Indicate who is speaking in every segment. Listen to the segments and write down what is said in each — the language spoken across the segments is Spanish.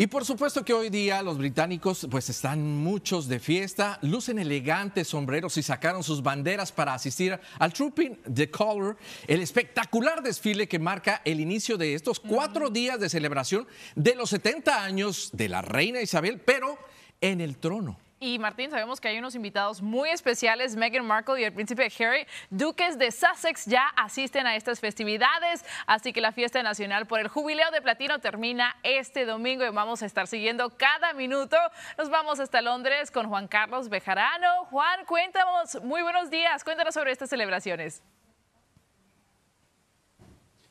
Speaker 1: Y por supuesto que hoy día los británicos pues están muchos de fiesta, lucen elegantes sombreros y sacaron sus banderas para asistir al Trooping the Colour, el espectacular desfile que marca el inicio de estos cuatro días de celebración de los 70 años de la reina Isabel, pero en el trono.
Speaker 2: Y Martín, sabemos que hay unos invitados muy especiales, Meghan Markle y el príncipe Harry, duques de Sussex, ya asisten a estas festividades, así que la fiesta nacional por el jubileo de platino termina este domingo y vamos a estar siguiendo cada minuto. Nos vamos hasta Londres con Juan Carlos Bejarano. Juan, cuéntanos, muy buenos días, cuéntanos sobre estas celebraciones.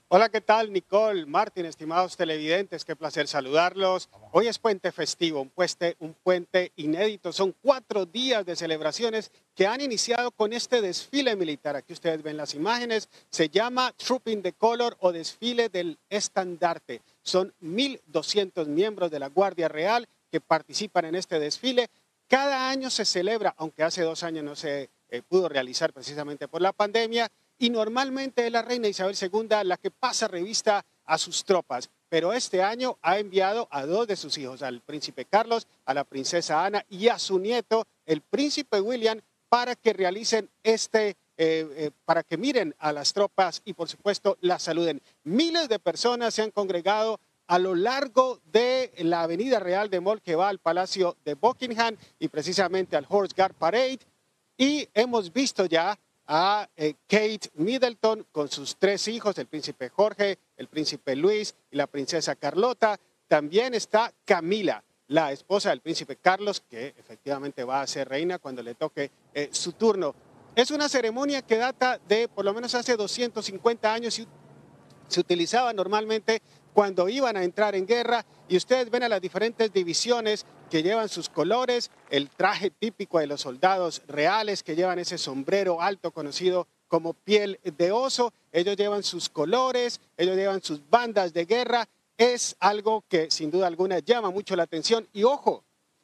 Speaker 3: Hola, ¿qué tal? Nicole, Martín, estimados televidentes, qué placer saludarlos. Hoy es puente festivo, un puente, un puente inédito. Son cuatro días de celebraciones que han iniciado con este desfile militar. Aquí ustedes ven las imágenes. Se llama Trooping the Color o desfile del estandarte. Son 1.200 miembros de la Guardia Real que participan en este desfile. Cada año se celebra, aunque hace dos años no se eh, pudo realizar precisamente por la pandemia y normalmente es la reina Isabel II la que pasa revista a sus tropas, pero este año ha enviado a dos de sus hijos, al príncipe Carlos, a la princesa Ana y a su nieto, el príncipe William, para que realicen este, eh, eh, para que miren a las tropas y por supuesto las saluden. Miles de personas se han congregado a lo largo de la Avenida Real de Mol que va al Palacio de Buckingham y precisamente al Horse Guard Parade. Y hemos visto ya a eh, Kate Middleton con sus tres hijos, el príncipe Jorge, el príncipe Luis y la princesa Carlota. También está Camila, la esposa del príncipe Carlos, que efectivamente va a ser reina cuando le toque eh, su turno. Es una ceremonia que data de por lo menos hace 250 años y se utilizaba normalmente cuando iban a entrar en guerra y ustedes ven a las diferentes divisiones que llevan sus colores, el traje típico de los soldados reales que llevan ese sombrero alto conocido como piel de oso, ellos llevan sus colores, ellos llevan sus bandas de guerra, es algo que sin duda alguna llama mucho la atención y ojo,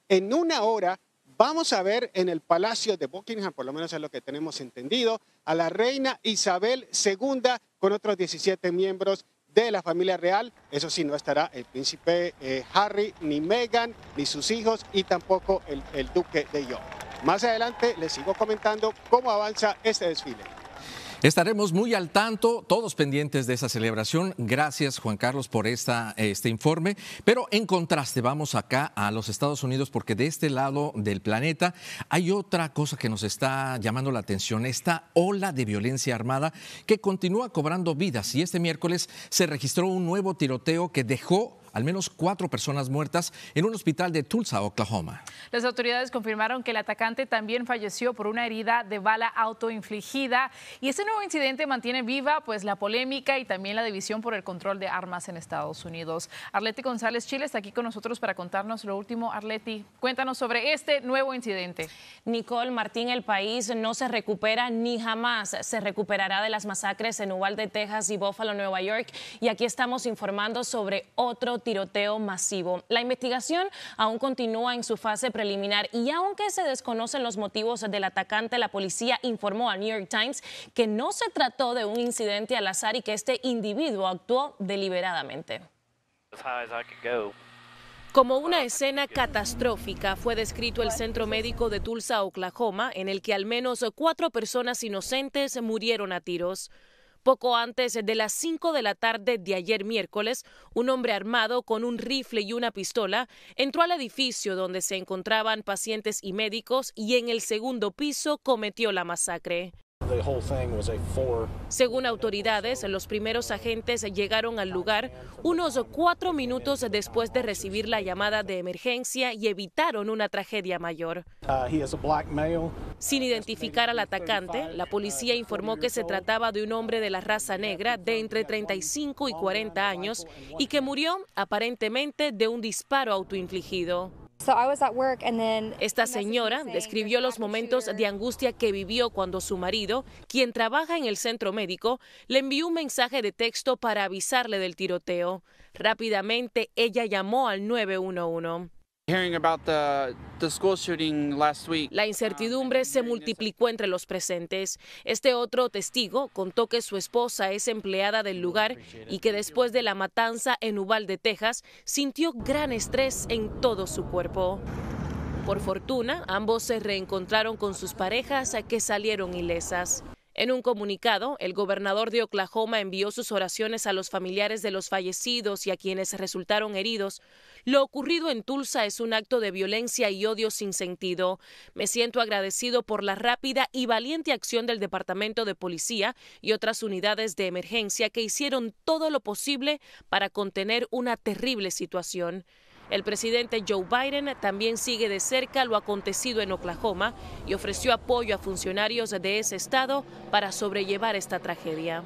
Speaker 3: en una hora Vamos a ver en el Palacio de Buckingham, por lo menos es lo que tenemos entendido, a la reina Isabel II con otros 17 miembros de la familia real. Eso sí, no estará el príncipe eh, Harry, ni Meghan, ni sus hijos y tampoco el, el duque de York. Más adelante les sigo comentando cómo avanza este desfile.
Speaker 1: Estaremos muy al tanto, todos pendientes de esa celebración. Gracias, Juan Carlos, por esta, este informe. Pero en contraste, vamos acá a los Estados Unidos porque de este lado del planeta hay otra cosa que nos está llamando la atención, esta ola de violencia armada que continúa cobrando vidas. Y este miércoles se registró un nuevo tiroteo que dejó al menos cuatro personas muertas en un hospital de Tulsa, Oklahoma.
Speaker 2: Las autoridades confirmaron que el atacante también falleció por una herida de bala autoinfligida y este nuevo incidente mantiene viva pues la polémica y también la división por el control de armas en Estados Unidos. Arleti González Chile está aquí con nosotros para contarnos lo último. Arleti, cuéntanos sobre este nuevo incidente. Nicole Martín,
Speaker 4: el país no se recupera ni jamás se recuperará de las masacres en Uvalde, Texas y Buffalo, Nueva York. Y aquí estamos informando sobre otro tiroteo masivo. La investigación aún continúa en su fase preliminar y aunque se desconocen los motivos del atacante, la policía informó al New York Times que no se trató de un incidente al azar y que este individuo actuó deliberadamente. Como una escena catastrófica fue descrito el centro médico de Tulsa, Oklahoma, en el que al menos cuatro personas inocentes murieron a tiros. Poco antes de las 5 de la tarde de ayer miércoles, un hombre armado con un rifle y una pistola entró al edificio donde se encontraban pacientes y médicos y en el segundo piso cometió la masacre. Según autoridades, los primeros agentes llegaron al lugar unos cuatro minutos después de recibir la llamada de emergencia y evitaron una tragedia mayor.
Speaker 1: Uh,
Speaker 4: Sin identificar al atacante, la policía informó que se trataba de un hombre de la raza negra de entre 35 y 40 años y que murió aparentemente de un disparo autoinfligido. Esta señora describió los momentos de angustia que vivió cuando su marido, quien trabaja en el centro médico, le envió un mensaje de texto para avisarle del tiroteo. Rápidamente ella llamó al 911.
Speaker 1: La
Speaker 4: incertidumbre se multiplicó entre los presentes. Este otro testigo contó que su esposa es empleada del lugar y que después de la matanza en Uvalde, Texas, sintió gran estrés en todo su cuerpo. Por fortuna, ambos se reencontraron con sus parejas a que salieron ilesas. En un comunicado, el gobernador de Oklahoma envió sus oraciones a los familiares de los fallecidos y a quienes resultaron heridos. Lo ocurrido en Tulsa es un acto de violencia y odio sin sentido. Me siento agradecido por la rápida y valiente acción del Departamento de Policía y otras unidades de emergencia que hicieron todo lo posible para contener una terrible situación. El presidente Joe Biden también sigue de cerca lo acontecido en Oklahoma y ofreció apoyo a funcionarios de ese estado para sobrellevar esta tragedia.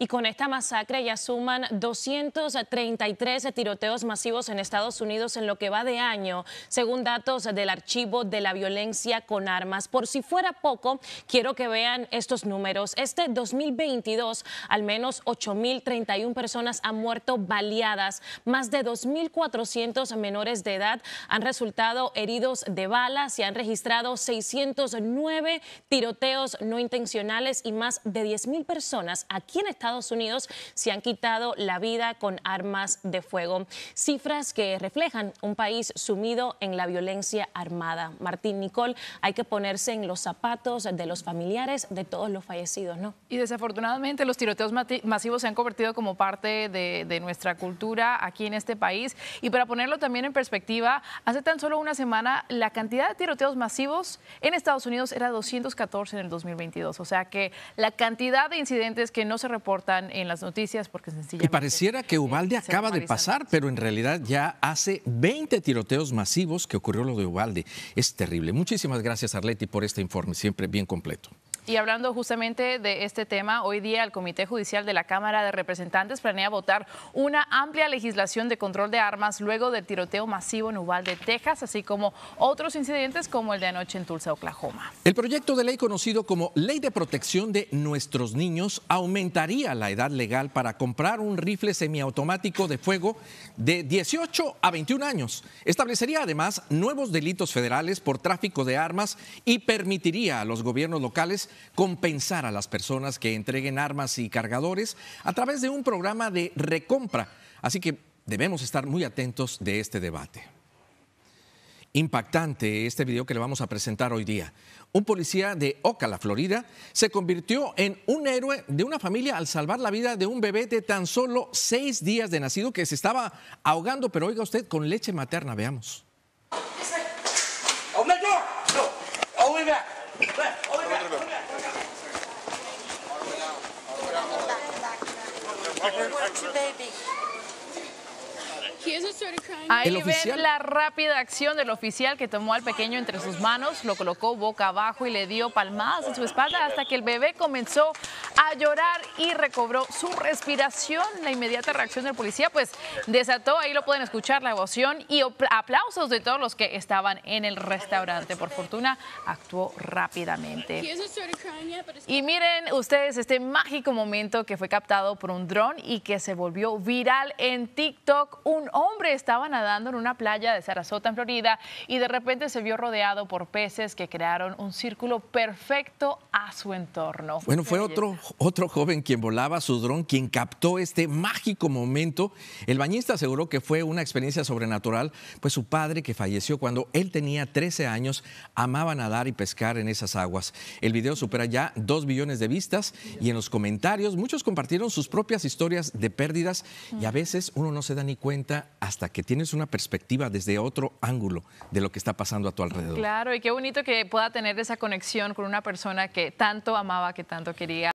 Speaker 4: Y con esta masacre ya suman 233 tiroteos masivos en Estados Unidos en lo que va de año, según datos del Archivo de la Violencia con Armas. Por si fuera poco, quiero que vean estos números. Este 2022, al menos 8.031 personas han muerto baleadas, más de 2.400 menores de edad han resultado heridos de balas, se han registrado 609 tiroteos no intencionales y más de 10.000 personas ¿A quién Estados Estados Unidos se han quitado la vida con armas de fuego. Cifras que reflejan un país sumido en la violencia armada. Martín Nicole, hay que
Speaker 2: ponerse en los zapatos de los familiares de todos los fallecidos, ¿no? Y desafortunadamente los tiroteos masivos se han convertido como parte de, de nuestra cultura aquí en este país. Y para ponerlo también en perspectiva, hace tan solo una semana la cantidad de tiroteos masivos en Estados Unidos era 214 en el 2022. O sea que la cantidad de incidentes que no se reportan en las noticias porque Y
Speaker 1: pareciera que Ubalde acaba de pasar, pero en realidad ya hace 20 tiroteos masivos que ocurrió lo de Ubalde. Es terrible. Muchísimas gracias, Arleti, por este informe, siempre bien completo.
Speaker 2: Y hablando justamente de este tema, hoy día el Comité Judicial de la Cámara de Representantes planea votar una amplia legislación de control de armas luego del tiroteo masivo en Uvalde, Texas, así como otros incidentes como el de anoche en Tulsa, Oklahoma.
Speaker 1: El proyecto de ley conocido como Ley de Protección de Nuestros Niños aumentaría la edad legal para comprar un rifle semiautomático de fuego de 18 a 21 años. Establecería además nuevos delitos federales por tráfico de armas y permitiría a los gobiernos locales compensar a las personas que entreguen armas y cargadores a través de un programa de recompra. Así que debemos estar muy atentos de este debate. Impactante este video que le vamos a presentar hoy día. Un policía de Ocala, Florida, se convirtió en un héroe de una familia al salvar la vida de un bebé de tan solo seis días de nacido que se estaba ahogando, pero oiga usted, con leche materna, veamos.
Speaker 2: Ahí ven la rápida acción del oficial que tomó al pequeño entre sus manos, lo colocó boca abajo y le dio palmadas en su espalda hasta que el bebé comenzó a llorar y recobró su respiración. La inmediata reacción del policía pues desató, ahí lo pueden escuchar, la emoción y aplausos de todos los que estaban en el restaurante. Por fortuna actuó rápidamente.
Speaker 3: Y miren
Speaker 2: ustedes este mágico momento que fue captado por un dron y que se volvió viral en TikTok. Un hombre estaba nadando en una playa de Sarasota, en Florida, y de repente se vio rodeado por peces que crearon un círculo perfecto a su entorno. Bueno, fue otro
Speaker 1: otro joven quien volaba su dron, quien captó este mágico momento. El bañista aseguró que fue una experiencia sobrenatural, pues su padre, que falleció cuando él tenía 13 años, amaba nadar y pescar en esas aguas. El video supera ya 2 billones de vistas y en los comentarios muchos compartieron sus propias historias de pérdidas y a veces uno no se da ni cuenta hasta que tienes una perspectiva desde otro ángulo de lo que está pasando a tu alrededor.
Speaker 2: Claro, y qué bonito que pueda tener esa conexión con una persona que tanto amaba, que tanto quería.